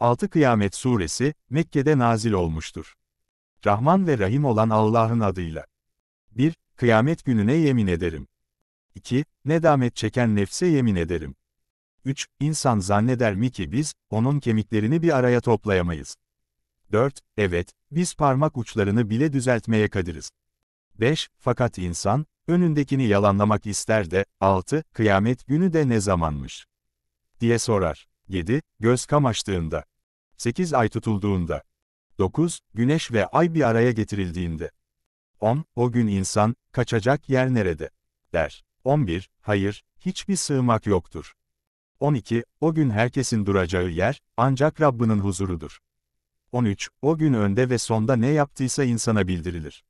6 Kıyamet Suresi, Mekke'de nazil olmuştur. Rahman ve Rahim olan Allah'ın adıyla. 1. Kıyamet gününe yemin ederim. 2. Nedamet çeken nefse yemin ederim. 3. İnsan zanneder mi ki biz, onun kemiklerini bir araya toplayamayız. 4. Evet, biz parmak uçlarını bile düzeltmeye kadiriz. 5. Fakat insan, önündekini yalanlamak ister de, 6. Kıyamet günü de ne zamanmış? diye sorar. 7. Göz kamaştığında. 8. Ay tutulduğunda. 9. Güneş ve ay bir araya getirildiğinde. 10. O gün insan, kaçacak yer nerede? der. 11. Hayır, hiçbir sığmak yoktur. 12. O gün herkesin duracağı yer, ancak Rabbinin huzurudur. 13. O gün önde ve sonda ne yaptıysa insana bildirilir.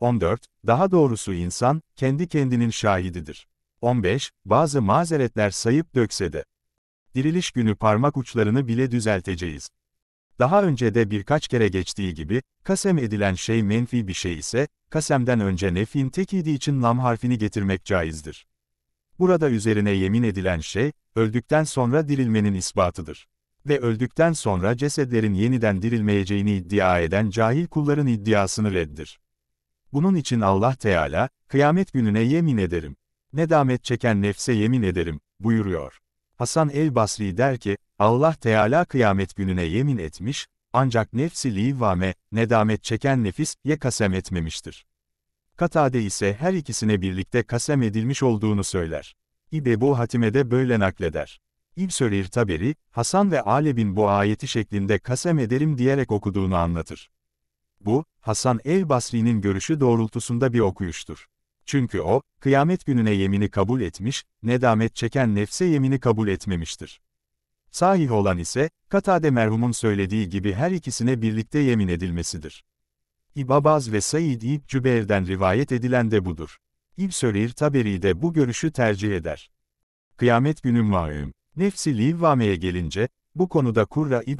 14. Daha doğrusu insan, kendi kendinin şahididir. 15. Bazı mazeretler sayıp dökse de diriliş günü parmak uçlarını bile düzelteceğiz. Daha önce de birkaç kere geçtiği gibi, kasem edilen şey menfi bir şey ise, kasemden önce nefin tekidi için lam harfini getirmek caizdir. Burada üzerine yemin edilen şey, öldükten sonra dirilmenin ispatıdır. Ve öldükten sonra cesetlerin yeniden dirilmeyeceğini iddia eden cahil kulların iddiasını reddir. Bunun için Allah Teala, kıyamet gününe yemin ederim. Nedamet çeken nefse yemin ederim, buyuruyor. Hasan el-Basri der ki, Allah Teala kıyamet gününe yemin etmiş, ancak nefsi livame, nedamet çeken nefis, ye kasem etmemiştir. Katade ise her ikisine birlikte kasem edilmiş olduğunu söyler. İbe İbebu Hatime'de böyle nakleder. İbsörir Taberi, Hasan ve Aleb'in bu ayeti şeklinde kasem ederim diyerek okuduğunu anlatır. Bu, Hasan el-Basri'nin görüşü doğrultusunda bir okuyuştur. Çünkü o, kıyamet gününe yemini kabul etmiş, nedamet çeken nefse yemini kabul etmemiştir. Sahih olan ise, Katade merhumun söylediği gibi her ikisine birlikte yemin edilmesidir. İbabaz ve Said İb Cübeyr'den rivayet edilen de budur. İb Sörir Taberi de bu görüşü tercih eder. Kıyamet günü muayim, nefsi livvameye gelince, bu konuda Kurra İb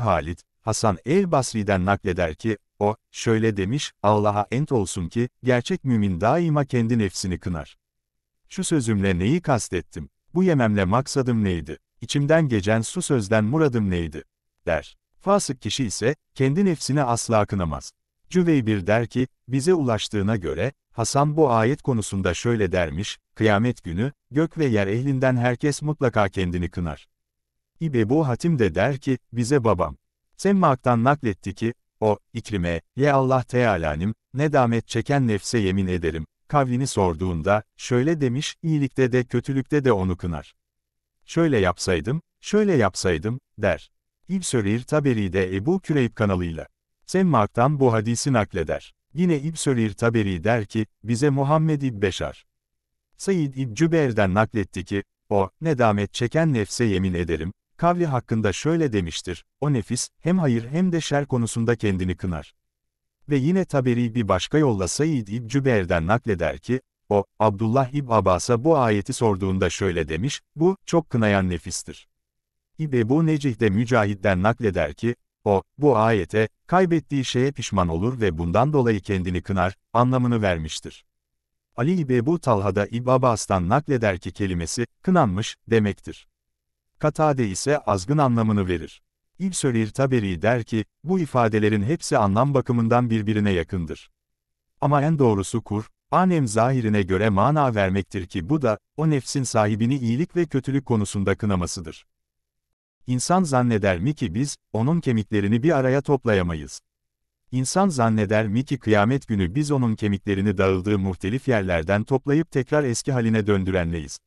Hasan el Basri'den nakleder ki, o, şöyle demiş, Allah'a ent olsun ki, gerçek mümin daima kendi nefsini kınar. Şu sözümle neyi kastettim? Bu yememle maksadım neydi? İçimden geçen su sözden muradım neydi? der. Fasık kişi ise, kendi nefsini asla kınamaz. Cüveybir der ki, bize ulaştığına göre, Hasan bu ayet konusunda şöyle dermiş, kıyamet günü, gök ve yer ehlinden herkes mutlaka kendini kınar. İbebu Hatim de der ki, bize babam, Semmak'tan nakletti ki, o, İkrim'e, ye Allah Teala'nim, nedamet çeken nefse yemin ederim, kavlini sorduğunda, şöyle demiş, iyilikte de kötülükte de onu kınar. Şöyle yapsaydım, şöyle yapsaydım, der. İbsörir Taberi de Ebu Küreyb kanalıyla. Semmak'tan bu hadisi nakleder. Yine İbsörir Taberi der ki, bize Muhammed İb Beşar. Said İb nakletti ki, o, nedamet çeken nefse yemin ederim, Kavli hakkında şöyle demiştir, o nefis, hem hayır hem de şer konusunda kendini kınar. Ve yine Taberi bir başka yolla Said İb Cübeyr'den nakleder ki, o, Abdullah İb Abbas'a bu ayeti sorduğunda şöyle demiş, bu, çok kınayan nefistir. İb Ebu Necih de Mücahid'den nakleder ki, o, bu ayete, kaybettiği şeye pişman olur ve bundan dolayı kendini kınar, anlamını vermiştir. Ali İb Ebu Talha'da İb Abbas'tan nakleder ki kelimesi, kınanmış, demektir katade ise azgın anlamını verir. İbsölir Taberi der ki, bu ifadelerin hepsi anlam bakımından birbirine yakındır. Ama en doğrusu kur, anem zahirine göre mana vermektir ki bu da, o nefsin sahibini iyilik ve kötülük konusunda kınamasıdır. İnsan zanneder mi ki biz, onun kemiklerini bir araya toplayamayız? İnsan zanneder mi ki kıyamet günü biz onun kemiklerini dağıldığı muhtelif yerlerden toplayıp tekrar eski haline döndürenleyiz?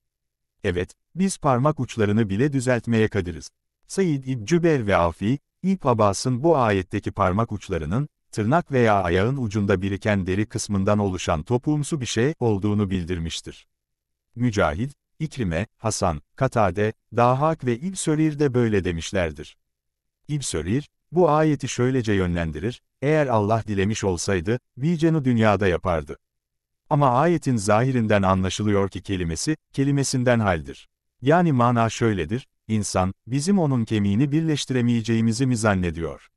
Evet, biz parmak uçlarını bile düzeltmeye kadirız. Said İbn Cübeyr ve Afi, İb Abbas'ın bu ayetteki parmak uçlarının, tırnak veya ayağın ucunda biriken deri kısmından oluşan topuğumsu bir şey olduğunu bildirmiştir. Mücahid, İkrime, Hasan, Katade, Dahak ve İbsörir de böyle demişlerdir. İbsörir, bu ayeti şöylece yönlendirir, eğer Allah dilemiş olsaydı, Vicen'u dünyada yapardı. Ama ayetin zahirinden anlaşılıyor ki kelimesi, kelimesinden haldir. Yani mana şöyledir, insan, bizim onun kemiğini birleştiremeyeceğimizi mi zannediyor?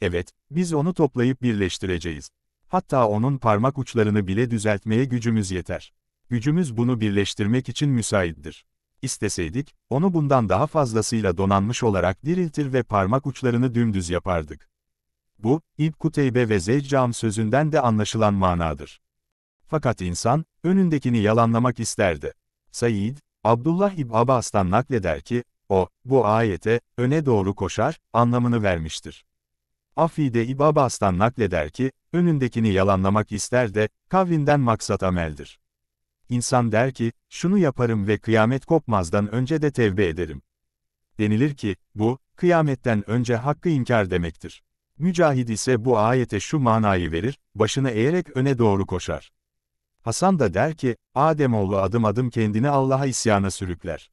Evet, biz onu toplayıp birleştireceğiz. Hatta onun parmak uçlarını bile düzeltmeye gücümüz yeter. Gücümüz bunu birleştirmek için müsaittir. İsteseydik, onu bundan daha fazlasıyla donanmış olarak diriltir ve parmak uçlarını dümdüz yapardık. Bu, İbn Kuteybe ve Zeccam sözünden de anlaşılan manadır. Fakat insan, önündekini yalanlamak isterdi. Said, Abdullah İb Abbas'tan nakleder ki, o, bu ayete, öne doğru koşar, anlamını vermiştir. Afide İb Abbas'tan nakleder ki, önündekini yalanlamak ister de, kavlinden maksat ameldir. İnsan der ki, şunu yaparım ve kıyamet kopmazdan önce de tevbe ederim. Denilir ki, bu, kıyametten önce hakkı inkar demektir. Mücahid ise bu ayete şu manayı verir, başını eğerek öne doğru koşar. Hasan da der ki, Ademoğlu adım adım kendini Allah'a isyana sürükler.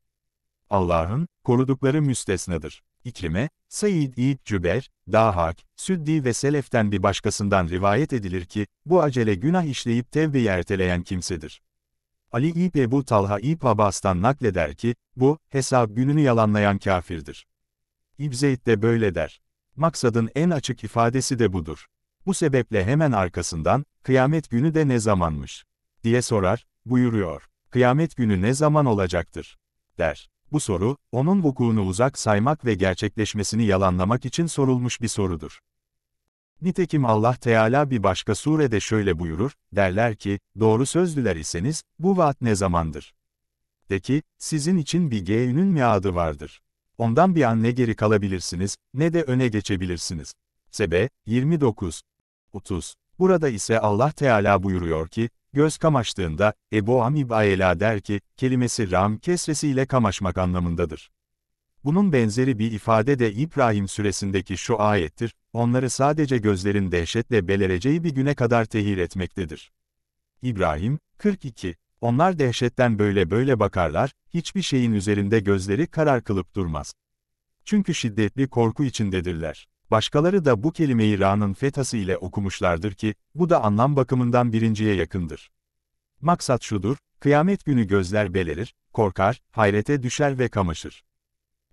Allah'ın, korudukları müstesnadır. İkrime, Said İd Cüber, Dahak, Süddi ve Selef'ten bir başkasından rivayet edilir ki, bu acele günah işleyip tevbe erteleyen kimsedir. Ali İb Ebu Talha İb Abbas'tan nakleder ki, bu, hesap gününü yalanlayan kafirdir. İb de böyle der. Maksadın en açık ifadesi de budur. Bu sebeple hemen arkasından, kıyamet günü de ne zamanmış? diye sorar, buyuruyor. Kıyamet günü ne zaman olacaktır? der. Bu soru, onun vukuunu uzak saymak ve gerçekleşmesini yalanlamak için sorulmuş bir sorudur. Nitekim Allah Teala bir başka surede şöyle buyurur, derler ki, doğru sözlüler iseniz, bu vaat ne zamandır? De ki, sizin için bir geyünün miadı vardır. Ondan bir an ne geri kalabilirsiniz, ne de öne geçebilirsiniz. Sebe, 29. 30. Burada ise Allah Teala buyuruyor ki, Göz kamaştığında, Ebu Amib Ayela der ki, kelimesi ram kesresiyle kamaşmak anlamındadır. Bunun benzeri bir ifade de İbrahim Suresindeki şu ayettir, onları sadece gözlerin dehşetle belereceği bir güne kadar tehir etmektedir. İbrahim, 42, onlar dehşetten böyle böyle bakarlar, hiçbir şeyin üzerinde gözleri karar kılıp durmaz. Çünkü şiddetli korku içindedirler. Başkaları da bu kelimeyi ra'nın fetası ile okumuşlardır ki, bu da anlam bakımından birinciye yakındır. Maksat şudur, kıyamet günü gözler belerir, korkar, hayrete düşer ve kamaşır.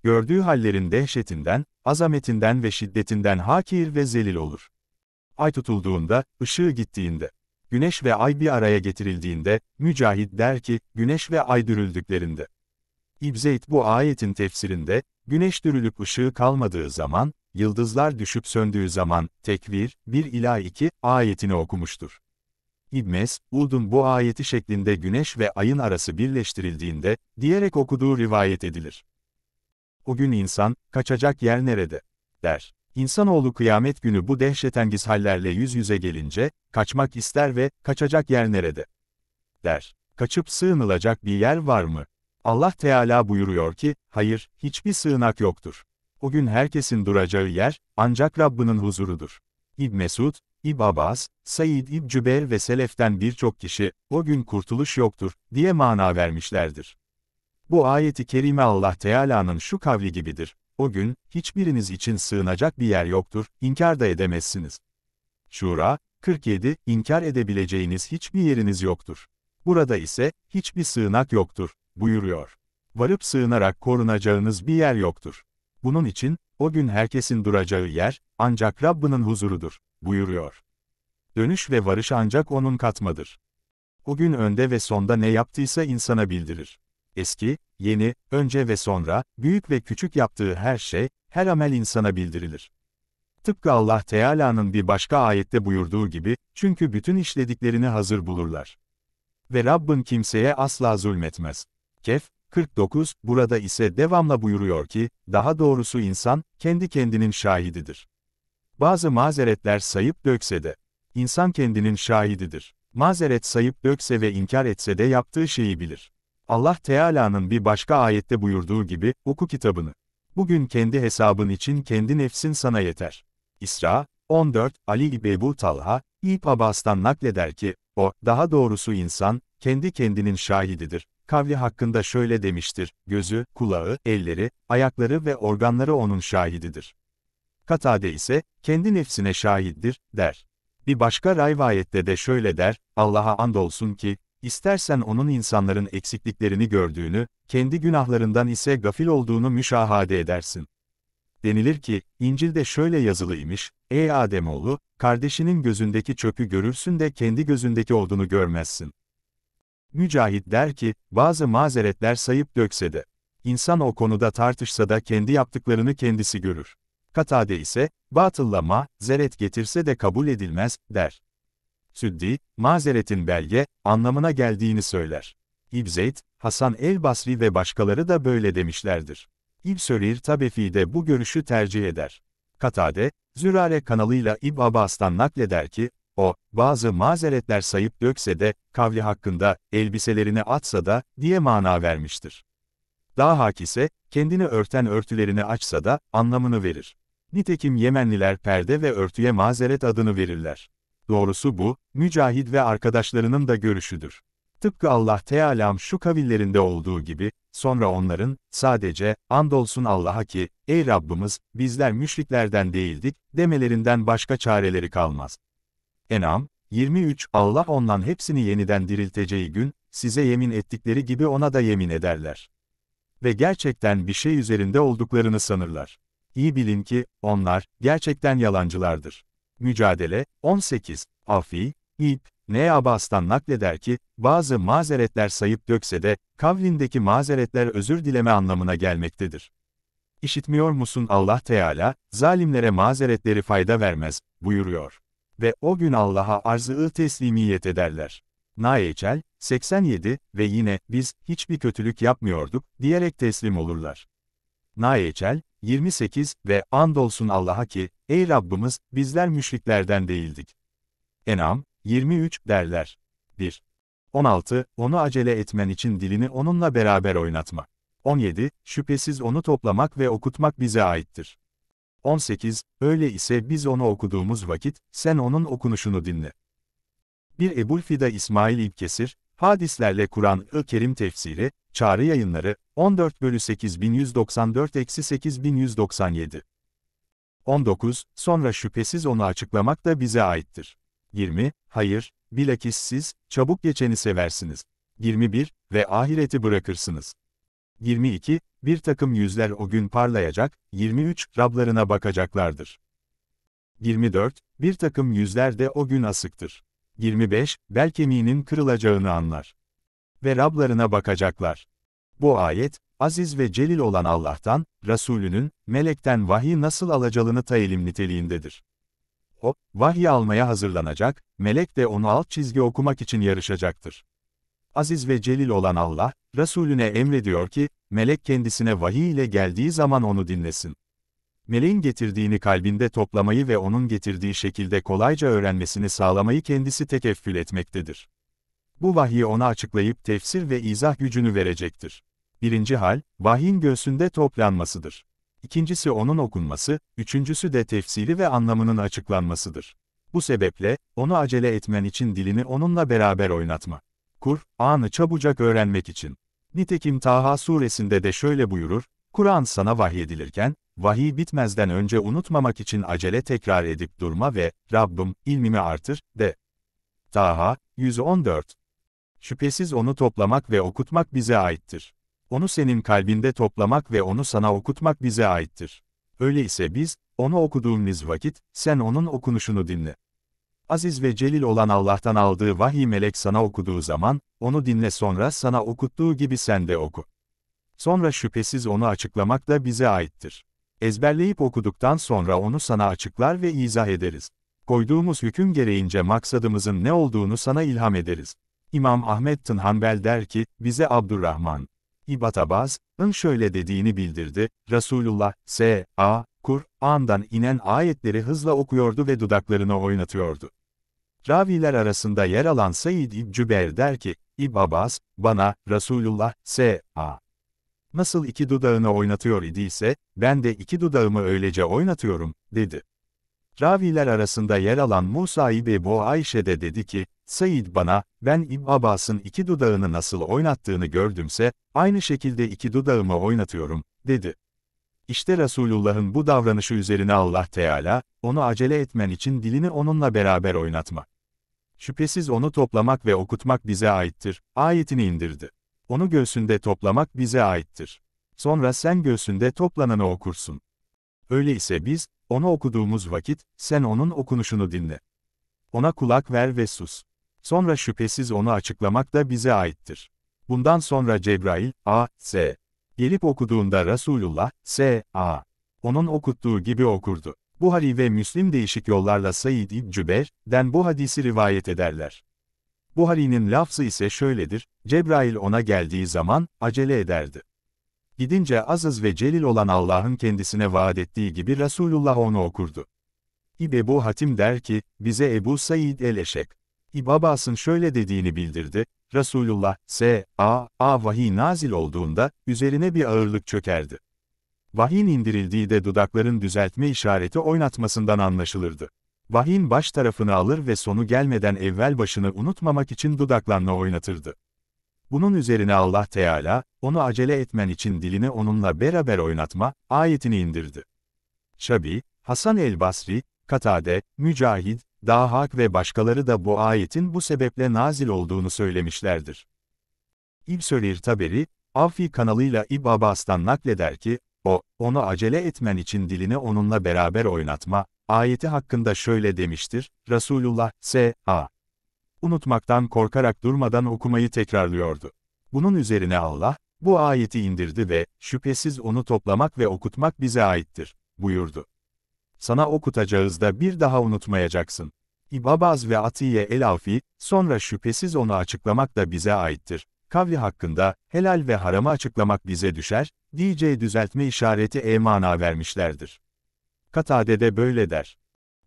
Gördüğü hallerin dehşetinden, azametinden ve şiddetinden hakir ve zelil olur. Ay tutulduğunda, ışığı gittiğinde, güneş ve ay bir araya getirildiğinde, mücahit der ki, güneş ve ay dürüldüklerinde. İbzeyt bu ayetin tefsirinde, güneş dürülüp ışığı kalmadığı zaman, yıldızlar düşüp söndüğü zaman, tekvir, 1 ila 2, ayetini okumuştur. İbmes, Uldun bu ayeti şeklinde güneş ve ayın arası birleştirildiğinde, diyerek okuduğu rivayet edilir. O gün insan, kaçacak yer nerede? der. İnsanoğlu kıyamet günü bu dehşetengiz hallerle yüz yüze gelince, kaçmak ister ve, kaçacak yer nerede? der. Kaçıp sığınılacak bir yer var mı? Allah Teala buyuruyor ki, hayır, hiçbir sığınak yoktur. O gün herkesin duracağı yer, ancak Rabbinin huzurudur. İb Mesud, İb Abbas, Said İb Cübeyr ve Selef'ten birçok kişi, o gün kurtuluş yoktur, diye mana vermişlerdir. Bu ayeti kerime Allah Teala'nın şu kavli gibidir. O gün, hiçbiriniz için sığınacak bir yer yoktur, inkar da edemezsiniz. Şura, 47, inkar edebileceğiniz hiçbir yeriniz yoktur. Burada ise, hiçbir sığınak yoktur, buyuruyor. Varıp sığınarak korunacağınız bir yer yoktur. Bunun için, o gün herkesin duracağı yer, ancak Rabbinin huzurudur, buyuruyor. Dönüş ve varış ancak onun katmadır. O gün önde ve sonda ne yaptıysa insana bildirir. Eski, yeni, önce ve sonra, büyük ve küçük yaptığı her şey, her amel insana bildirilir. Tıpkı Allah Teala'nın bir başka ayette buyurduğu gibi, çünkü bütün işlediklerini hazır bulurlar. Ve Rabbin kimseye asla zulmetmez. Kef. 49, burada ise devamla buyuruyor ki, daha doğrusu insan, kendi kendinin şahididir. Bazı mazeretler sayıp dökse de, insan kendinin şahididir. Mazeret sayıp dökse ve inkar etse de yaptığı şeyi bilir. Allah Teala'nın bir başka ayette buyurduğu gibi, oku kitabını. Bugün kendi hesabın için kendi nefsin sana yeter. İsra, 14, Ali İbebu Talha, İp Abbas'tan nakleder ki, o, daha doğrusu insan, kendi kendinin şahididir kavli hakkında şöyle demiştir, gözü, kulağı, elleri, ayakları ve organları onun şahididir. Katade ise, kendi nefsine şahittir, der. Bir başka rivayette de şöyle der, Allah'a andolsun ki, istersen onun insanların eksikliklerini gördüğünü, kendi günahlarından ise gafil olduğunu müşahade edersin. Denilir ki, İncil'de şöyle yazılıymış, Ey Ademoğlu, kardeşinin gözündeki çöpü görürsün de kendi gözündeki olduğunu görmezsin. Mücahit der ki, bazı mazeretler sayıp dökse de. İnsan o konuda tartışsa da kendi yaptıklarını kendisi görür. Katade ise, batılla ma, zeret getirse de kabul edilmez, der. Süddi, mazeretin belge, anlamına geldiğini söyler. İbzeyd, Hasan el-Basri ve başkaları da böyle demişlerdir. İbsörir Tabefi de bu görüşü tercih eder. Katade, Zürare kanalıyla İb Abbas'tan nakleder ki, o, bazı mazeretler sayıp dökse de, kavli hakkında, elbiselerini atsa da, diye mana vermiştir. Daha ise kendini örten örtülerini açsa da, anlamını verir. Nitekim Yemenliler perde ve örtüye mazeret adını verirler. Doğrusu bu, mücahid ve arkadaşlarının da görüşüdür. Tıpkı Allah Teala'm şu kavillerinde olduğu gibi, sonra onların, sadece, andolsun Allah'a ki, ey Rabbimiz, bizler müşriklerden değildik, demelerinden başka çareleri kalmaz. En'am 23 Allah ondan hepsini yeniden dirilteceği gün, size yemin ettikleri gibi ona da yemin ederler. Ve gerçekten bir şey üzerinde olduklarını sanırlar. İyi bilin ki, onlar, gerçekten yalancılardır. Mücadele, 18, Afi, İb, Ne Abbas'tan nakleder ki, bazı mazeretler sayıp dökse de, kavlindeki mazeretler özür dileme anlamına gelmektedir. İşitmiyor musun Allah Teala, zalimlere mazeretleri fayda vermez, buyuruyor ve o gün Allah'a arzığı teslimiyet ederler. Naeçel, 87 ve yine biz hiçbir kötülük yapmıyorduk diyerek teslim olurlar. Naeçel, 28 ve andolsun Allah'a ki, ey Rabbimiz, bizler müşriklerden değildik. Enam, 23 derler. 1. 16. Onu acele etmen için dilini onunla beraber oynatma. 17. Şüphesiz onu toplamak ve okutmak bize aittir. 18, öyle ise biz onu okuduğumuz vakit, sen onun okunuşunu dinle. Bir Ebu'l-Fida İsmail İbkesir, Hadislerle Kur'an-ı Kerim Tefsiri, Çağrı Yayınları, 14 bölü 8194-8197. 19. Sonra şüphesiz onu açıklamak da bize aittir. 20. Hayır, bilakis siz, çabuk geçeni seversiniz. 21. Ve ahireti bırakırsınız. 22, bir takım yüzler o gün parlayacak, 23, Rablarına bakacaklardır. 24, bir takım yüzler de o gün asıktır. 25, bel kemiğinin kırılacağını anlar. Ve Rablarına bakacaklar. Bu ayet, aziz ve celil olan Allah'tan, Resulünün, melekten vahiy nasıl alacağını tayilim niteliğindedir. O, vahiy almaya hazırlanacak, melek de onu alt çizgi okumak için yarışacaktır aziz ve celil olan Allah, Resulüne emrediyor ki, melek kendisine vahiy ile geldiği zaman onu dinlesin. Meleğin getirdiğini kalbinde toplamayı ve onun getirdiği şekilde kolayca öğrenmesini sağlamayı kendisi tekeffül etmektedir. Bu vahyi ona açıklayıp tefsir ve izah gücünü verecektir. Birinci hal, vahyin göğsünde toplanmasıdır. İkincisi onun okunması, üçüncüsü de tefsiri ve anlamının açıklanmasıdır. Bu sebeple, onu acele etmen için dilini onunla beraber oynatma. Kur'an'ı çabucak öğrenmek için. Nitekim Taha suresinde de şöyle buyurur, Kur'an sana vahyedilirken, vahiy bitmezden önce unutmamak için acele tekrar edip durma ve, Rabbim, ilmimi artır, de. Taha, 114. Şüphesiz onu toplamak ve okutmak bize aittir. Onu senin kalbinde toplamak ve onu sana okutmak bize aittir. Öyleyse biz, onu okuduğumuz vakit, sen onun okunuşunu dinle. Aziz ve celil olan Allah'tan aldığı vahiy melek sana okuduğu zaman, onu dinle sonra sana okuttuğu gibi sen de oku. Sonra şüphesiz onu açıklamak da bize aittir. Ezberleyip okuduktan sonra onu sana açıklar ve izah ederiz. Koyduğumuz hüküm gereğince maksadımızın ne olduğunu sana ilham ederiz. İmam Ahmet Tınhanbel der ki, bize Abdurrahman İbatabaz'ın şöyle dediğini bildirdi, Resulullah, S.A. Kur'an'dan inen ayetleri hızla okuyordu ve dudaklarını oynatıyordu. Raviler arasında yer alan Said İb Cübeyr der ki, İb Abbas, bana, Resulullah, S.A. Nasıl iki dudağını oynatıyor idiyse, ben de iki dudağımı öylece oynatıyorum, dedi. Raviler arasında yer alan Musa İb Ebu Ayşe de dedi ki, Said bana, ben İb iki dudağını nasıl oynattığını gördümse, aynı şekilde iki dudağımı oynatıyorum, dedi. İşte Resulullah'ın bu davranışı üzerine Allah Teala, onu acele etmen için dilini onunla beraber oynatma. Şüphesiz onu toplamak ve okutmak bize aittir, ayetini indirdi. Onu göğsünde toplamak bize aittir. Sonra sen göğsünde toplananı okursun. Öyleyse biz, onu okuduğumuz vakit, sen onun okunuşunu dinle. Ona kulak ver ve sus. Sonra şüphesiz onu açıklamak da bize aittir. Bundan sonra Cebrail, A, S, Gelip okuduğunda Resulullah, s.a. onun okuttuğu gibi okurdu. Buhari ve Müslim değişik yollarla Said İbn Cüber'den bu hadisi rivayet ederler. Buhari'nin lafzı ise şöyledir, Cebrail ona geldiği zaman, acele ederdi. Gidince aziz ve celil olan Allah'ın kendisine vaat ettiği gibi Resulullah onu okurdu. İbe bu Hatim der ki, bize Ebu Said el-Eşek. İb Abbas'ın şöyle dediğini bildirdi, Resulullah, S.A. A vahiy nazil olduğunda, üzerine bir ağırlık çökerdi. Vahin indirildiği de dudakların düzeltme işareti oynatmasından anlaşılırdı. Vahin baş tarafını alır ve sonu gelmeden evvel başını unutmamak için dudaklarını oynatırdı. Bunun üzerine Allah Teala, onu acele etmen için dilini onunla beraber oynatma, ayetini indirdi. Şabi, Hasan el-Basri, Katade, Mücahid, daha Hak ve başkaları da bu ayetin bu sebeple nazil olduğunu söylemişlerdir. İbsölir Taberi, Avfi kanalıyla İb Abbas'tan nakleder ki, o, onu acele etmen için dilini onunla beraber oynatma, ayeti hakkında şöyle demiştir, Resulullah, S.A. Unutmaktan korkarak durmadan okumayı tekrarlıyordu. Bunun üzerine Allah, bu ayeti indirdi ve, şüphesiz onu toplamak ve okutmak bize aittir, buyurdu. Sana okutacağız da bir daha unutmayacaksın. İbabaz ve Atiye el-Avfi, sonra şüphesiz onu açıklamak da bize aittir. Kavli hakkında, helal ve haramı açıklamak bize düşer, diyeceği düzeltme işareti emana vermişlerdir. Katade de böyle der.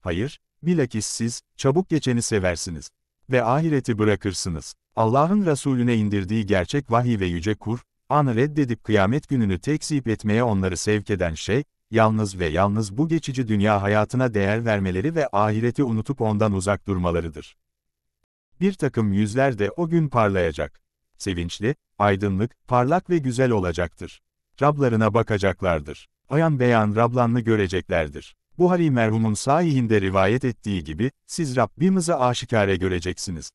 Hayır, bilakis siz, çabuk geçeni seversiniz. Ve ahireti bırakırsınız. Allah'ın Resulüne indirdiği gerçek vahiy ve yüce Kur, an reddedip kıyamet gününü tekzip etmeye onları sevk eden şey, yalnız ve yalnız bu geçici dünya hayatına değer vermeleri ve ahireti unutup ondan uzak durmalarıdır. Bir takım yüzler de o gün parlayacak. Sevinçli, aydınlık, parlak ve güzel olacaktır. Rablarına bakacaklardır. Ayan beyan Rablanlı göreceklerdir. Buhari merhumun sahihinde rivayet ettiği gibi, siz Rabbimizi aşikare göreceksiniz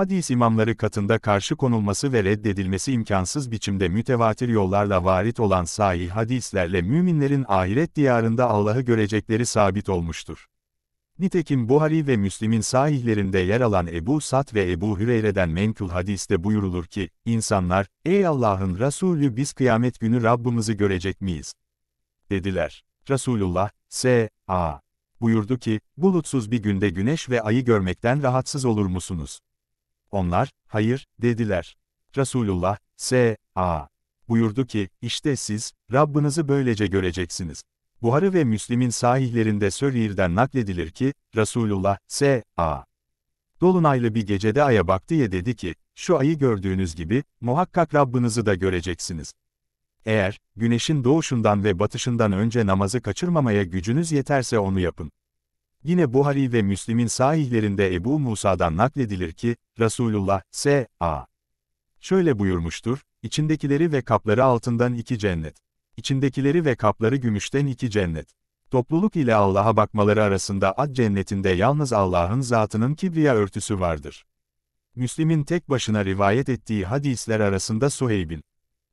hadis imamları katında karşı konulması ve reddedilmesi imkansız biçimde mütevatir yollarla varit olan sahih hadislerle müminlerin ahiret diyarında Allah'ı görecekleri sabit olmuştur. Nitekim Buhari ve Müslim'in sahihlerinde yer alan Ebu Sat ve Ebu Hüreyre'den menkul hadiste buyurulur ki, insanlar, ey Allah'ın Resulü biz kıyamet günü Rabbimizi görecek miyiz? Dediler. Resulullah, S.A. buyurdu ki, bulutsuz bir günde güneş ve ayı görmekten rahatsız olur musunuz? Onlar, hayır, dediler. Resulullah, s.a. buyurdu ki, işte siz, Rabbinizi böylece göreceksiniz. Buharı ve Müslim'in sahihlerinde Sörrir'den nakledilir ki, Resulullah, s.a. Dolunaylı bir gecede aya baktı ya dedi ki, şu ayı gördüğünüz gibi, muhakkak Rabbinizi da göreceksiniz. Eğer, güneşin doğuşundan ve batışından önce namazı kaçırmamaya gücünüz yeterse onu yapın. Yine Buhari ve Müslim'in sahihlerinde Ebu Musa'dan nakledilir ki, Resulullah, s.a. şöyle buyurmuştur, içindekileri ve kapları altından iki cennet. İçindekileri ve kapları gümüşten iki cennet. Topluluk ile Allah'a bakmaları arasında ad cennetinde yalnız Allah'ın zatının kibriya örtüsü vardır. Müslim'in tek başına rivayet ettiği hadisler arasında Suheyb'in,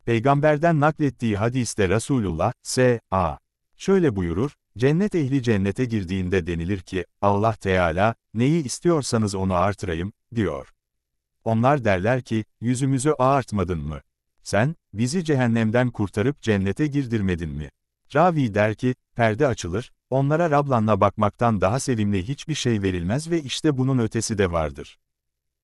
Peygamberden naklettiği hadiste Resulullah, s.a. şöyle buyurur, Cennet ehli cennete girdiğinde denilir ki, Allah Teala, neyi istiyorsanız onu artırayım, diyor. Onlar derler ki, yüzümüzü ağartmadın mı? Sen, bizi cehennemden kurtarıp cennete girdirmedin mi? Ravi der ki, perde açılır, onlara Rablanla bakmaktan daha sevimli hiçbir şey verilmez ve işte bunun ötesi de vardır.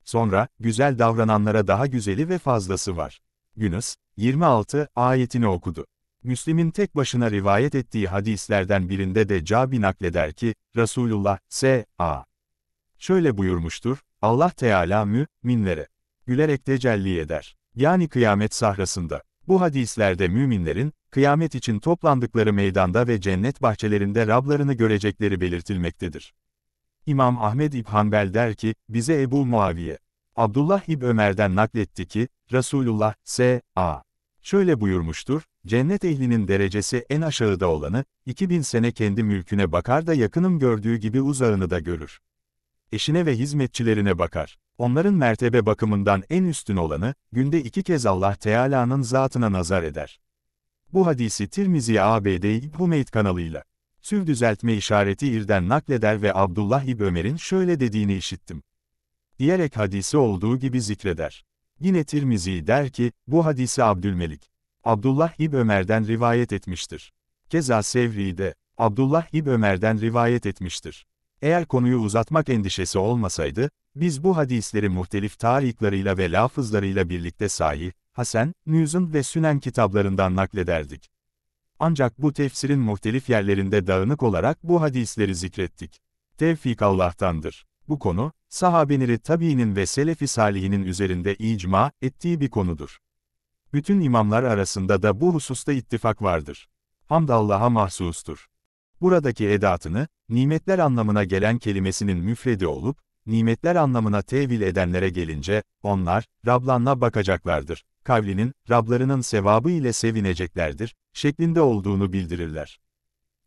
Sonra, güzel davrananlara daha güzeli ve fazlası var. Yunus, 26, ayetini okudu. Müslim'in tek başına rivayet ettiği hadislerden birinde de Cabi nakleder ki, Resulullah, s.a. şöyle buyurmuştur, Allah Teala müminlere gülerek tecelli eder. Yani kıyamet sahrasında. Bu hadislerde müminlerin, kıyamet için toplandıkları meydanda ve cennet bahçelerinde Rablarını görecekleri belirtilmektedir. İmam Ahmed İb Hanbel der ki, bize Ebu Muaviye, Abdullah İb Ömer'den nakletti ki, Resulullah, s.a. şöyle buyurmuştur, Cennet ehlinin derecesi en aşağıda olanı, 2000 sene kendi mülküne bakar da yakınım gördüğü gibi uzağını da görür. Eşine ve hizmetçilerine bakar. Onların mertebe bakımından en üstün olanı, günde iki kez Allah Teala'nın zatına nazar eder. Bu hadisi Tirmizi ABD İbhumeyd kanalıyla. Tür düzeltme işareti irden nakleder ve Abdullah İb Ömer'in şöyle dediğini işittim. Diyerek hadisi olduğu gibi zikreder. Yine Tirmizi der ki, bu hadisi Abdülmelik. Abdullah İb Ömer'den rivayet etmiştir. Keza Sevri'de Abdullah İb Ömer'den rivayet etmiştir. Eğer konuyu uzatmak endişesi olmasaydı, biz bu hadisleri muhtelif tariklarıyla ve lafızlarıyla birlikte sahih, Hasan, Nüzün ve Sünen kitaplarından naklederdik. Ancak bu tefsirin muhtelif yerlerinde dağınık olarak bu hadisleri zikrettik. Tevfik Allah'tandır. Bu konu, sahabeniri tabiinin ve selefi salihinin üzerinde icma ettiği bir konudur. Bütün imamlar arasında da bu hususta ittifak vardır. Hamd Allah'a mahsustur. Buradaki edatını, nimetler anlamına gelen kelimesinin müfredi olup, nimetler anlamına tevil edenlere gelince, onlar, Rablanla bakacaklardır. Kavlinin, Rablarının sevabı ile sevineceklerdir, şeklinde olduğunu bildirirler.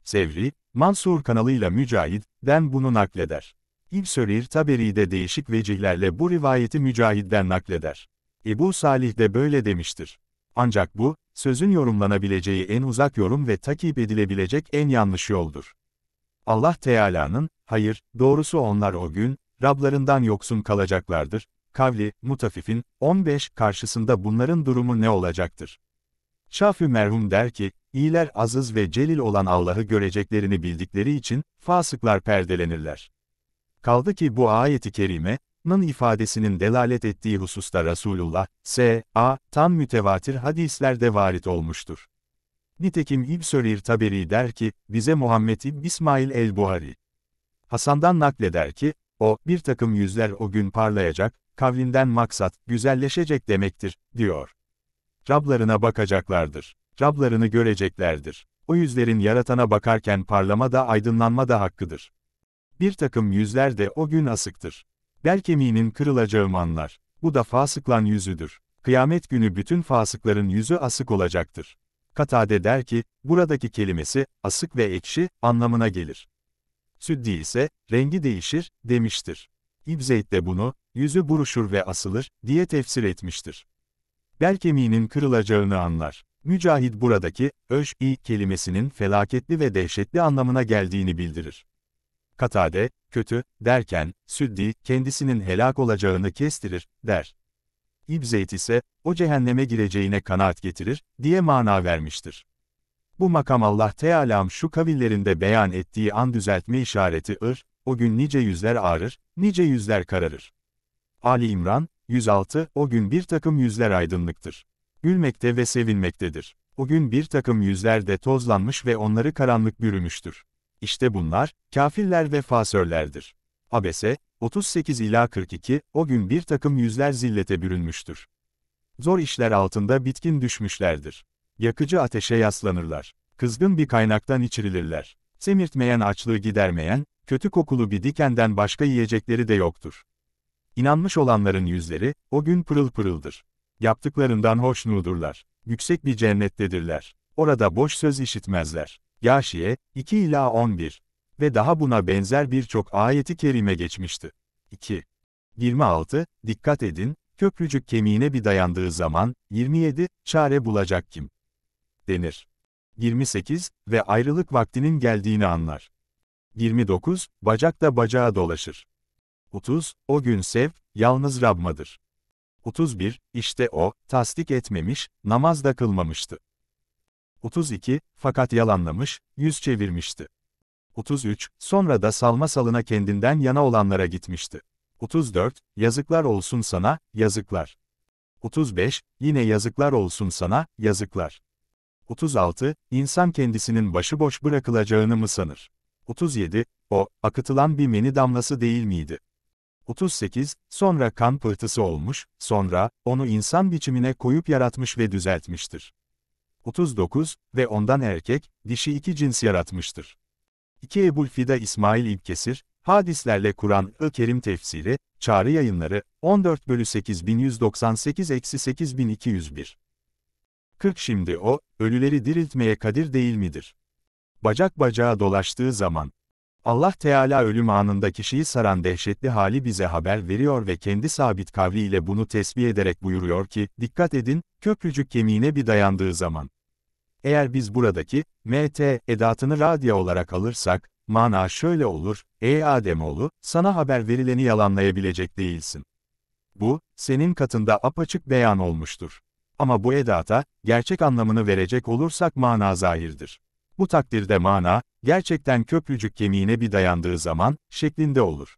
Sevri, Mansur kanalıyla Mücahid, den bunu nakleder. İbsörir Taberi de değişik vecihlerle bu rivayeti Mücahid'den nakleder. Ebu Salih de böyle demiştir. Ancak bu, sözün yorumlanabileceği en uzak yorum ve takip edilebilecek en yanlış yoldur. Allah Teala'nın, hayır, doğrusu onlar o gün, Rablarından yoksun kalacaklardır, kavli, mutafifin, 15 karşısında bunların durumu ne olacaktır? Şafü merhum der ki, iyiler aziz ve celil olan Allah'ı göreceklerini bildikleri için, fasıklar perdelenirler. Kaldı ki bu ayeti kerime, Nın ifadesinin delalet ettiği hususta Resulullah, s.a. tam mütevatir hadislerde varit olmuştur. Nitekim İbsörir Taberi der ki, bize Muhammed İb İsmail el-Buhari. Hasan'dan nakleder ki, o, bir takım yüzler o gün parlayacak, kavlinden maksat, güzelleşecek demektir, diyor. Rablarına bakacaklardır. Rablarını göreceklerdir. O yüzlerin yaratana bakarken parlama da aydınlanma da hakkıdır. Bir takım yüzler de o gün asıktır. Bel kemiğinin kırılacağım anlar. Bu da fasıklan yüzüdür. Kıyamet günü bütün fasıkların yüzü asık olacaktır. Katade der ki, buradaki kelimesi, asık ve ekşi, anlamına gelir. Süddi ise, rengi değişir, demiştir. İbzeyd de bunu, yüzü buruşur ve asılır, diye tefsir etmiştir. Bel kemiğinin kırılacağını anlar. Mücahid buradaki, öş-i kelimesinin felaketli ve dehşetli anlamına geldiğini bildirir katade, kötü, derken, Süddi, kendisinin helak olacağını kestirir, der. İbzeyt ise, o cehenneme gireceğine kanaat getirir, diye mana vermiştir. Bu makam Allah Teala'm şu kavillerinde beyan ettiği an düzeltme işareti ır, o gün nice yüzler ağrır, nice yüzler kararır. Ali İmran, 106, o gün bir takım yüzler aydınlıktır. Gülmekte ve sevinmektedir. O gün bir takım yüzler de tozlanmış ve onları karanlık bürümüştür. İşte bunlar, kafirler ve fasörlerdir. Abese, 38 ila 42, o gün bir takım yüzler zillete bürünmüştür. Zor işler altında bitkin düşmüşlerdir. Yakıcı ateşe yaslanırlar. Kızgın bir kaynaktan içirilirler. Semirtmeyen açlığı gidermeyen, kötü kokulu bir dikenden başka yiyecekleri de yoktur. İnanmış olanların yüzleri, o gün pırıl pırıldır. Yaptıklarından hoşnudurlar. Yüksek bir cennettedirler. Orada boş söz işitmezler. Yaşiye, 2 ila 11 ve daha buna benzer birçok ayeti kerime geçmişti. 2. 26. Dikkat edin, köprücük kemiğine bir dayandığı zaman, 27. Çare bulacak kim? denir. 28. Ve ayrılık vaktinin geldiğini anlar. 29. Bacak da bacağa dolaşır. 30. O gün sev, yalnız Rab'madır. 31. İşte o, tasdik etmemiş, namaz da kılmamıştı. 32, fakat yalanlamış, yüz çevirmişti. 33, sonra da salma salına kendinden yana olanlara gitmişti. 34, yazıklar olsun sana, yazıklar. 35, yine yazıklar olsun sana, yazıklar. 36, insan kendisinin başıboş bırakılacağını mı sanır? 37, o, akıtılan bir meni damlası değil miydi? 38, sonra kan pıhtısı olmuş, sonra, onu insan biçimine koyup yaratmış ve düzeltmiştir. 39 ve ondan erkek, dişi iki cins yaratmıştır. 2 Ebul Fida İsmail İbkesir, Hadislerle Kur'an-ı Kerim Tefsiri, Çağrı Yayınları, 14 bölü 8198-8201. 40 Şimdi o, ölüleri diriltmeye kadir değil midir? Bacak bacağa dolaştığı zaman, Allah Teala ölüm anında kişiyi saran dehşetli hali bize haber veriyor ve kendi sabit kavliyle bunu tesbih ederek buyuruyor ki, dikkat edin, köprücük kemiğine bir dayandığı zaman. Eğer biz buradaki MT edatını radya olarak alırsak, mana şöyle olur, ey Ademoğlu, sana haber verileni yalanlayabilecek değilsin. Bu, senin katında apaçık beyan olmuştur. Ama bu edata, gerçek anlamını verecek olursak mana zahirdir. Bu takdirde mana, gerçekten köprücük kemiğine bir dayandığı zaman, şeklinde olur.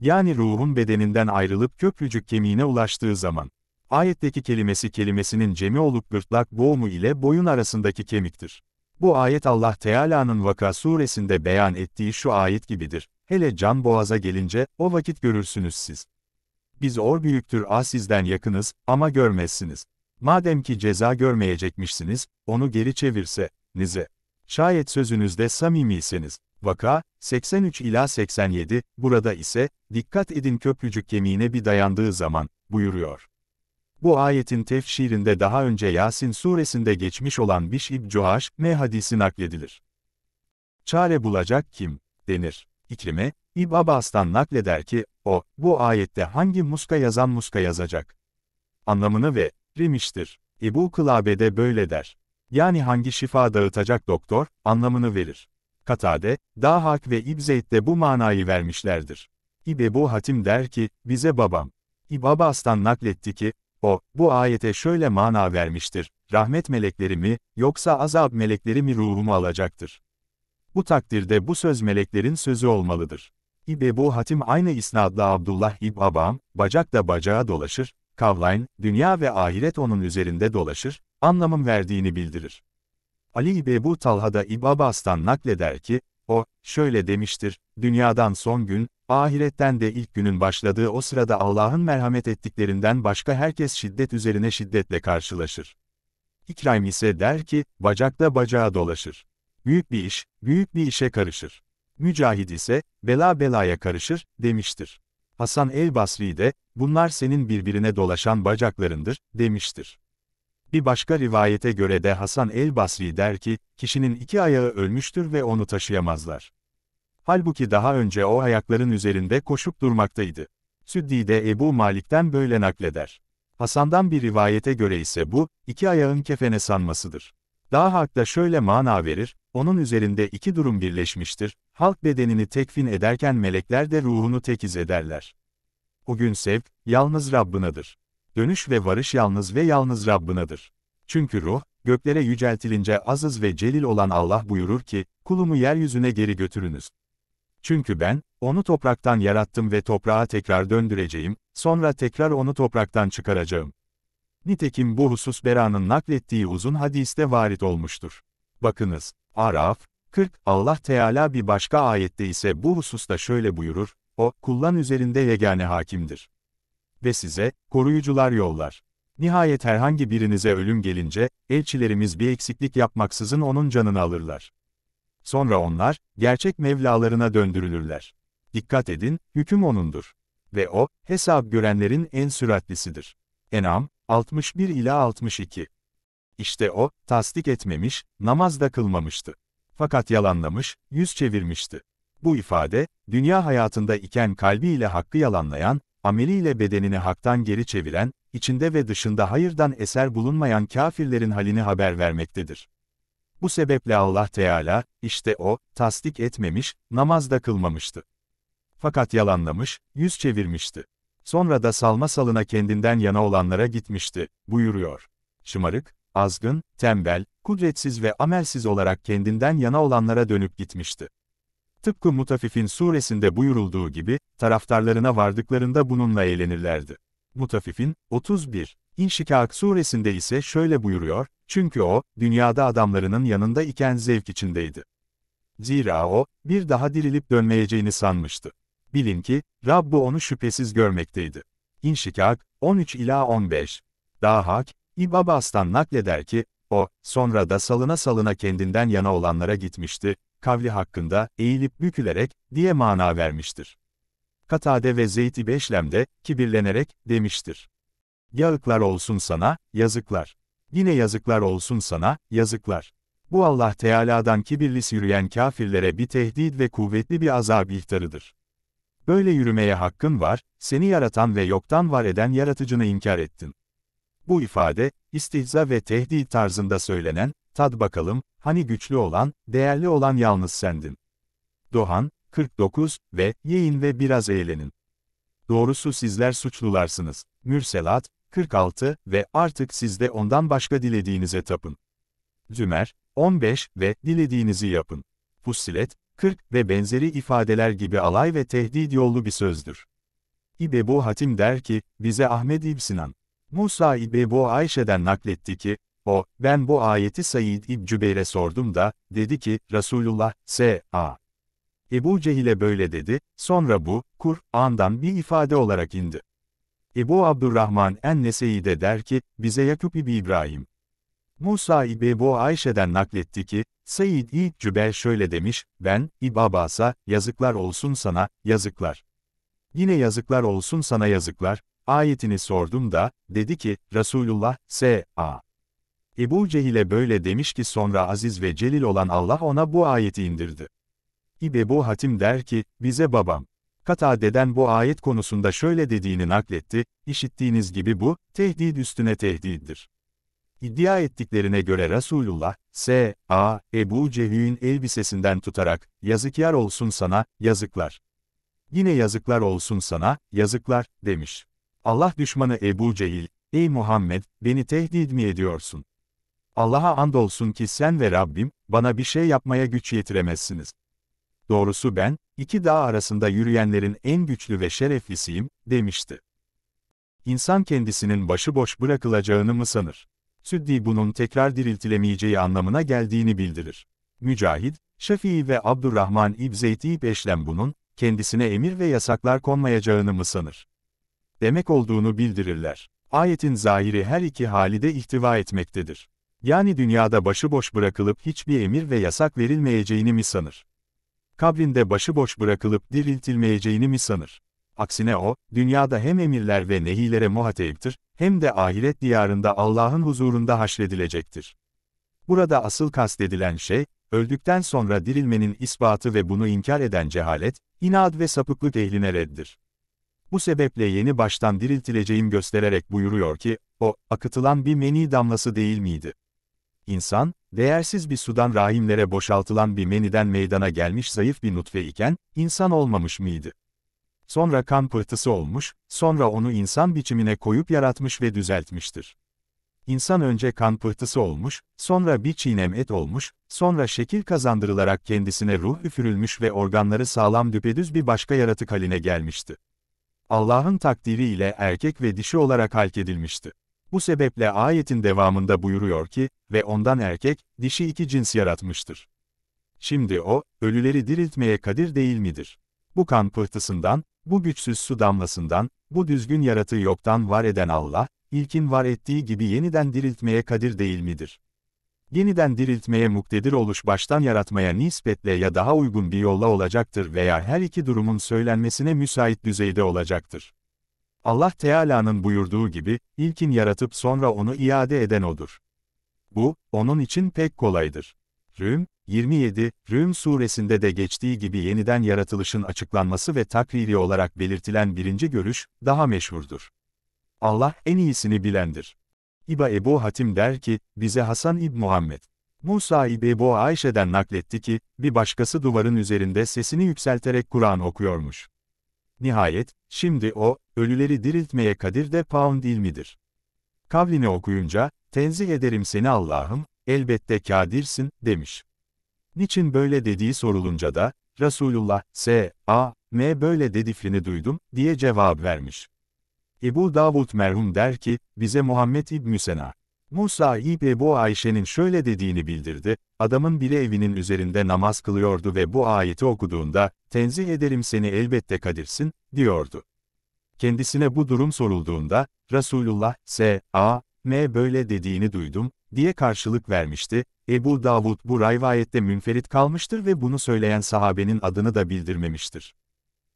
Yani ruhun bedeninden ayrılıp köprücük kemiğine ulaştığı zaman. Ayetteki kelimesi kelimesinin cemi olup gırtlak boğumu ile boyun arasındaki kemiktir. Bu ayet Allah Teala'nın Vaka suresinde beyan ettiği şu ayet gibidir. Hele can boğaza gelince, o vakit görürsünüz siz. Biz or büyüktür ah sizden yakınız, ama görmezsiniz. Madem ki ceza görmeyecekmişsiniz, onu geri çevirse, nize. Şayet sözünüzde samimiyseniz. Vaka, 83 ila 87, burada ise, dikkat edin köprücük kemiğine bir dayandığı zaman, buyuruyor. Bu ayetin tefsirinde daha önce Yasin suresinde geçmiş olan Biş İbcuhaş, ne hadisi nakledilir. Çare bulacak kim? denir. İkrime, İb Abbas'tan nakleder ki, o, bu ayette hangi muska yazan muska yazacak? Anlamını ve, rimiştir. Ebu de böyle der. Yani hangi şifa dağıtacak doktor, anlamını verir. Katade, Dahak ve İbzeyd de bu manayı vermişlerdir. İb Ebu Hatim der ki, bize babam, İb Abbas'tan nakletti ki, o, bu ayete şöyle mana vermiştir, rahmet melekleri mi, yoksa azap melekleri mi ruhumu alacaktır? Bu takdirde bu söz meleklerin sözü olmalıdır. İb bu Hatim aynı isnadla Abdullah İb bacak da bacağa dolaşır, kavlayn, dünya ve ahiret onun üzerinde dolaşır, anlamın verdiğini bildirir. Ali İb Ebu Talha da İb nakleder ki, şöyle demiştir, dünyadan son gün, ahiretten de ilk günün başladığı o sırada Allah'ın merhamet ettiklerinden başka herkes şiddet üzerine şiddetle karşılaşır. İkram ise der ki, bacakta bacağa dolaşır. Büyük bir iş, büyük bir işe karışır. Mücahid ise, bela belaya karışır, demiştir. Hasan el Basri de, bunlar senin birbirine dolaşan bacaklarındır, demiştir. Bir başka rivayete göre de Hasan el Basri der ki, kişinin iki ayağı ölmüştür ve onu taşıyamazlar. Halbuki daha önce o ayakların üzerinde koşup durmaktaydı. Süddi de Ebu Malik'ten böyle nakleder. Hasan'dan bir rivayete göre ise bu, iki ayağın kefene sanmasıdır. Daha hakta şöyle mana verir, onun üzerinde iki durum birleşmiştir, halk bedenini tekfin ederken melekler de ruhunu tekiz ederler. O gün sevk, yalnız Rabbınadır. Dönüş ve varış yalnız ve yalnız Rabbınadır. Çünkü ruh, göklere yüceltilince aziz ve celil olan Allah buyurur ki, kulumu yeryüzüne geri götürünüz. Çünkü ben, onu topraktan yarattım ve toprağa tekrar döndüreceğim, sonra tekrar onu topraktan çıkaracağım. Nitekim bu husus Bera'nın naklettiği uzun hadiste varit olmuştur. Bakınız, Araf, 40, Allah Teala bir başka ayette ise bu hususta şöyle buyurur, O, kullan üzerinde yegane hakimdir. Ve size, koruyucular yollar. Nihayet herhangi birinize ölüm gelince, elçilerimiz bir eksiklik yapmaksızın onun canını alırlar. Sonra onlar, gerçek Mevlalarına döndürülürler. Dikkat edin, hüküm O'nundur. Ve O, hesap görenlerin en süratlisidir. Enam, 61 ila 62. İşte o, tasdik etmemiş, namaz da kılmamıştı. Fakat yalanlamış, yüz çevirmişti. Bu ifade, dünya hayatında iken kalbiyle hakkı yalanlayan, ameliyle bedenini haktan geri çeviren, içinde ve dışında hayırdan eser bulunmayan kafirlerin halini haber vermektedir. Bu sebeple Allah Teala, işte o, tasdik etmemiş, namazda kılmamıştı. Fakat yalanlamış, yüz çevirmişti. Sonra da salma salına kendinden yana olanlara gitmişti, buyuruyor. Şımarık, azgın, tembel, kudretsiz ve amelsiz olarak kendinden yana olanlara dönüp gitmişti. Tıpkı Mutafifin suresinde buyurulduğu gibi, taraftarlarına vardıklarında bununla eğlenirlerdi. Mutafifin, 31. İnşikak suresinde ise şöyle buyuruyor, çünkü o, dünyada adamlarının yanında iken zevk içindeydi. Zira o, bir daha dirilip dönmeyeceğini sanmıştı. Bilin ki, Rabb'i onu şüphesiz görmekteydi. İnşikak, 13 ila 15. Dahak, İbabas'tan nakleder ki, o, sonra da salına salına kendinden yana olanlara gitmişti, kavli hakkında, eğilip bükülerek, diye mana vermiştir. Katade ve Zeyt İbeşlem'de, kibirlenerek, demiştir. Yağıklar olsun sana, yazıklar. Yine yazıklar olsun sana, yazıklar. Bu Allah Teala'dan kibirli yürüyen kafirlere bir tehdit ve kuvvetli bir azab ihtarıdır. Böyle yürümeye hakkın var, seni yaratan ve yoktan var eden yaratıcını inkar ettin. Bu ifade, istihza ve tehdit tarzında söylenen, tad bakalım, hani güçlü olan, değerli olan yalnız sendin. Doğan, 49 ve yiyin ve biraz eğlenin. Doğrusu sizler suçlularsınız. Mürselat 46 ve artık siz de ondan başka dilediğinize tapın. Zümer 15 ve dilediğinizi yapın. Fussilet 40 ve benzeri ifadeler gibi alay ve tehdit yollu bir sözdür. İbebu Hatim der ki, bize Ahmed İb Sinan, Musa İbebu Ayşe'den nakletti ki, o, ben bu ayeti Said İb Cübeyr'e sordum da, dedi ki, Resulullah, S.A. Ebu Cehil'e böyle dedi, sonra bu, Kur'an'dan bir ifade olarak indi. Ebu Abdurrahman en-Nese'yi de der ki, bize Yakup İbi İbrahim. Musa İbi Ebu Ayşe'den nakletti ki, Said İb Cübel şöyle demiş, ben, İb yazıklar olsun sana, yazıklar. Yine yazıklar olsun sana yazıklar, ayetini sordum da, dedi ki, Resulullah, S.A. Ebu Cehil'e böyle demiş ki sonra aziz ve celil olan Allah ona bu ayeti indirdi. İbebu Hatim der ki, bize babam, Kata deden bu ayet konusunda şöyle dediğini nakletti, işittiğiniz gibi bu, tehdit üstüne tehdittir. İddia ettiklerine göre Resulullah, S. A. Ebu Cehil'in elbisesinden tutarak, yazıklar olsun sana, yazıklar. Yine yazıklar olsun sana, yazıklar, demiş. Allah düşmanı Ebu Cehil, ey Muhammed, beni tehdit mi ediyorsun? Allah'a andolsun ki sen ve Rabbim, bana bir şey yapmaya güç yetiremezsiniz doğrusu ben, iki dağ arasında yürüyenlerin en güçlü ve şereflisiyim, demişti. İnsan kendisinin başıboş bırakılacağını mı sanır? Süddi bunun tekrar diriltilemeyeceği anlamına geldiğini bildirir. Mücahid, Şafii ve Abdurrahman İbzeytiyip eşlem bunun, kendisine emir ve yasaklar konmayacağını mı sanır? Demek olduğunu bildirirler. Ayetin zahiri her iki hali de ihtiva etmektedir. Yani dünyada başıboş bırakılıp hiçbir emir ve yasak verilmeyeceğini mi sanır? kabrinde başıboş bırakılıp diriltilmeyeceğini mi sanır? Aksine o, dünyada hem emirler ve nehilere muhateyiptir, hem de ahiret diyarında Allah'ın huzurunda haşredilecektir. Burada asıl kastedilen şey, öldükten sonra dirilmenin ispatı ve bunu inkar eden cehalet, inat ve sapıklık ehline reddir. Bu sebeple yeni baştan diriltileceğim göstererek buyuruyor ki, o, akıtılan bir meni damlası değil miydi? İnsan, değersiz bir sudan rahimlere boşaltılan bir meniden meydana gelmiş zayıf bir nutfe iken, insan olmamış mıydı? Sonra kan pıhtısı olmuş, sonra onu insan biçimine koyup yaratmış ve düzeltmiştir. İnsan önce kan pıhtısı olmuş, sonra bir çiğnem et olmuş, sonra şekil kazandırılarak kendisine ruh üfürülmüş ve organları sağlam düpedüz bir başka yaratık haline gelmişti. Allah'ın takdiriyle erkek ve dişi olarak halk edilmişti. Bu sebeple ayetin devamında buyuruyor ki, ve ondan erkek, dişi iki cins yaratmıştır. Şimdi o, ölüleri diriltmeye kadir değil midir? Bu kan pıhtısından, bu güçsüz su damlasından, bu düzgün yaratığı yoktan var eden Allah, ilkin var ettiği gibi yeniden diriltmeye kadir değil midir? Yeniden diriltmeye muktedir oluş baştan yaratmaya nispetle ya daha uygun bir yolla olacaktır veya her iki durumun söylenmesine müsait düzeyde olacaktır. Allah Teala'nın buyurduğu gibi, ilkin yaratıp sonra onu iade eden O'dur. Bu, onun için pek kolaydır. Rüm, 27, Rüm suresinde de geçtiği gibi yeniden yaratılışın açıklanması ve takriri olarak belirtilen birinci görüş, daha meşhurdur. Allah en iyisini bilendir. İba Ebu Hatim der ki, bize Hasan İb Muhammed, Musa İb Ebu Ayşe'den nakletti ki, bir başkası duvarın üzerinde sesini yükselterek Kur'an okuyormuş. Nihayet, şimdi o, ölüleri diriltmeye kadir de pound midir? Kavlini okuyunca, tenzih ederim seni Allah'ım, elbette kadirsin, demiş. Niçin böyle dediği sorulunca da, Resulullah, S, A, M böyle dedifini duydum, diye cevap vermiş. Ebu Davud merhum der ki, bize Muhammed İbn Sena, Musa i̇b Bu Ayşe'nin şöyle dediğini bildirdi, adamın biri evinin üzerinde namaz kılıyordu ve bu ayeti okuduğunda, tenzih ederim seni elbette kadirsin, diyordu. Kendisine bu durum sorulduğunda, Resulullah, S.A. M böyle dediğini duydum, diye karşılık vermişti, Ebu Davud bu rivayette münferit kalmıştır ve bunu söyleyen sahabenin adını da bildirmemiştir.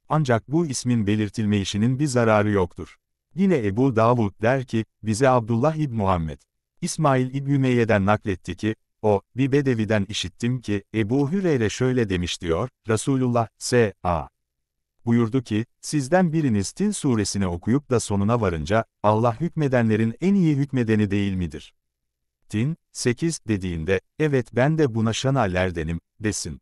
Ancak bu ismin belirtilme işinin bir zararı yoktur. Yine Ebu Davud der ki, bize Abdullah İbn Muhammed, İsmail i̇bn Meyyeden nakletti ki, o, bir bedeviden işittim ki, Ebu Hüreyre şöyle demiş diyor, Resulullah, S.A. Buyurdu ki, sizden biriniz Tin suresini okuyup da sonuna varınca, Allah hükmedenlerin en iyi hükmedeni değil midir? Tin, 8 dediğinde, evet ben de buna şanalerdenim, desin.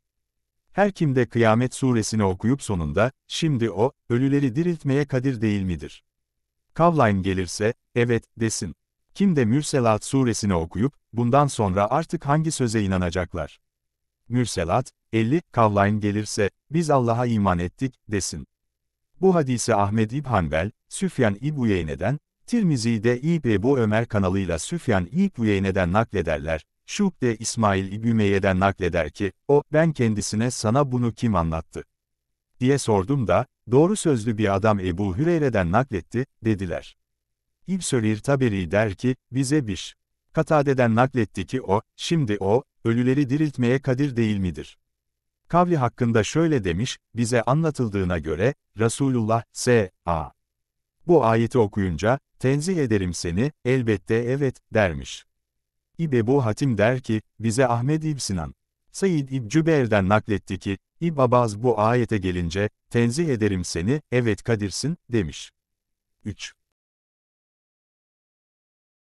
Her kimde kıyamet suresini okuyup sonunda, şimdi o, ölüleri diriltmeye kadir değil midir? Kavlayn gelirse, evet, desin. Kim de Mürselat suresini okuyup, bundan sonra artık hangi söze inanacaklar? Mürselat, 50, kavlayın gelirse, biz Allah'a iman ettik, desin. Bu hadisi Ahmed İb Hanbel, Süfyan İb Uyeyne'den, Tirmizi'de İb Ebu Ömer kanalıyla Süfyan İb Uyeyne'den naklederler. Şuk de İsmail İb Ümeyye'den nakleder ki, o, ben kendisine sana bunu kim anlattı? diye sordum da, doğru sözlü bir adam Ebu Hüreyre'den nakletti, dediler. İbsörir Taberi der ki, bize bir. Katade'den nakletti ki o, şimdi o, ölüleri diriltmeye kadir değil midir? Kavli hakkında şöyle demiş, bize anlatıldığına göre, Resulullah, s.a. Bu ayeti okuyunca, tenzih ederim seni, elbette evet, dermiş. İbebu Hatim der ki, bize Ahmed İb Sinan, Said İb Cübeyr'den nakletti ki, İb Abaz bu ayete gelince, tenzih ederim seni, evet kadirsin, demiş. 3.